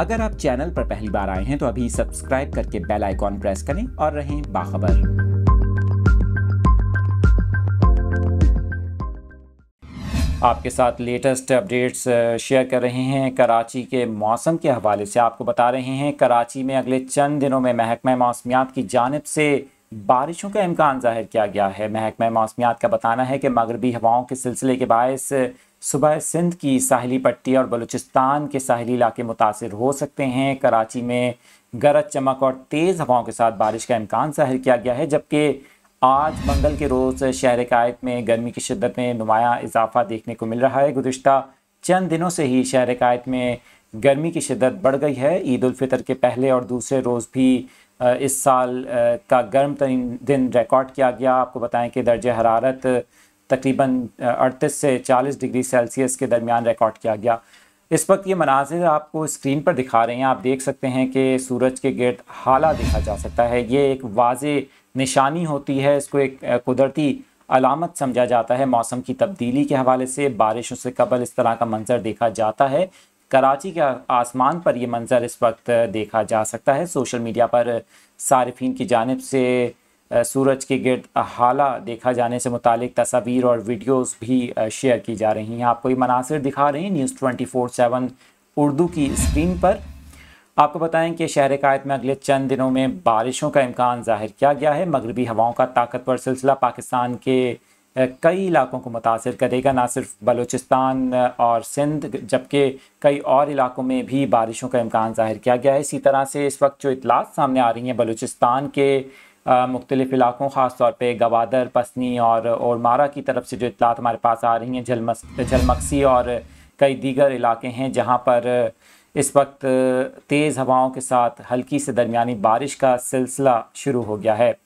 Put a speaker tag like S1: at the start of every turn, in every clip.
S1: अगर आप चैनल पर पहली बार आए हैं तो अभी सब्सक्राइब करके बेल आइकॉन प्रेस करें और रहें बाखबर आपके साथ लेटेस्ट अपडेट्स शेयर कर रहे हैं कराची के मौसम के हवाले से आपको बता रहे हैं कराची में अगले चंद दिनों में महकमा मौसमियात की जानब से बारिशों का इम्कान जाहिर किया गया है महकमा मौसमियात का बताना है कि मगरबी हवाओं के सिलसिले के बायस सुबह सिंध की साहली पट्टी और बलूचिस्तान के साहली इलाके मुतासर हो सकते हैं कराची में गरज चमक और तेज़ हवाओं के साथ बारिश का इम्कान जाहिर किया गया है जबकि आज मंगल के रोज़ शहर कायद में गर्मी की शिदत में नुमाया इजाफा देखने को मिल रहा है गुजशत चंद दिनों से ही शहर कायद में गर्मी की शिदत बढ़ गई है ईद के पहले और दूसरे रोज़ भी इस साल का गर्म तरीन दिन रिकॉर्ड किया गया आपको बताएं कि दर्ज हरारत तकरीबन अड़तीस से चालीस डिग्री सेल्सियस के दरमियान रिकॉर्ड किया गया इस वक्त ये मनाजिर आपको स्क्रीन पर दिखा रहे हैं आप देख सकते हैं कि सूरज के गर्द हाला देखा जा सकता है ये एक वाज निशानी होती है इसको एक कुदरती अलामत समझा जाता है मौसम की तब्दीली के हवाले से बारिशों से कबल इस तरह का मंजर देखा जाता है कराची के आसमान पर यह मंज़र इस वक्त देखा जा सकता है सोशल मीडिया पर सार्फिन की जानब से सूरज के गिर्द हाला देखा जाने से मुतालिक तस्वीर और वीडियोस भी शेयर की जा रही हैं आपको ये मनासर दिखा रहे हैं news twenty four seven Urdu की स्क्रीन पर आपको बताएं कि शहर कायद में अगले चंद दिनों में बारिशों का इम्कान जाहिर किया गया है मगरबी हवाओं का ताकतवर सिलसिला पाकिस्तान के कई इलाकों को मुतासर करेगा ना सिर्फ बलूचिस्तान और सिंध जबकि कई और इलाकों में भी बारिशों का इम्कान जाहिर किया गया है इसी तरह से इस वक्त जो इतलात सामने आ रही हैं बलूचिस्तान के मुख्तलिफ़ इलाकों ख़ास तौर पर गवादर पसनी और और मारा की तरफ से जो इतलात हमारे पास आ रही हैं झलमस झलमक्सी और कई दीगर इलाके हैं जहाँ पर इस वक्त तेज़ हवाओं के साथ हल्की से दरमिया बारिश का सिलसिला शुरू हो गया है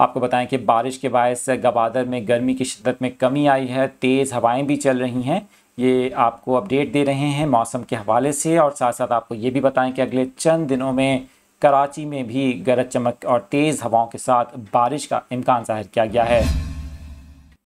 S1: आपको बताएं कि बारिश के बायस गवादर में गर्मी की शिदत में कमी आई है तेज़ हवाएं भी चल रही हैं ये आपको अपडेट दे रहे हैं मौसम के हवाले से और साथ साथ आपको ये भी बताएं कि अगले चंद दिनों में कराची में भी गरज चमक और तेज़ हवाओं के साथ बारिश का इम्कान जाहिर किया गया है